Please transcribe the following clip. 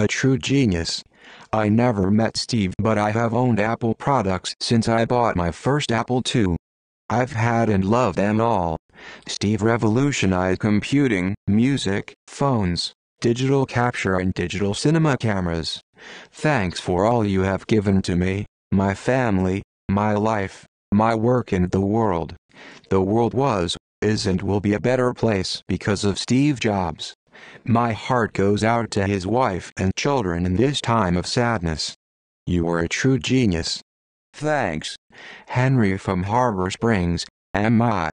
a true genius. I never met Steve but I have owned Apple products since I bought my first Apple II. I've had and loved them all. Steve revolutionized computing, music, phones, digital capture and digital cinema cameras. Thanks for all you have given to me, my family, my life, my work and the world. The world was, is and will be a better place because of Steve Jobs. My heart goes out to his wife and children in this time of sadness. You are a true genius. Thanks. Henry from Harbor Springs, am I?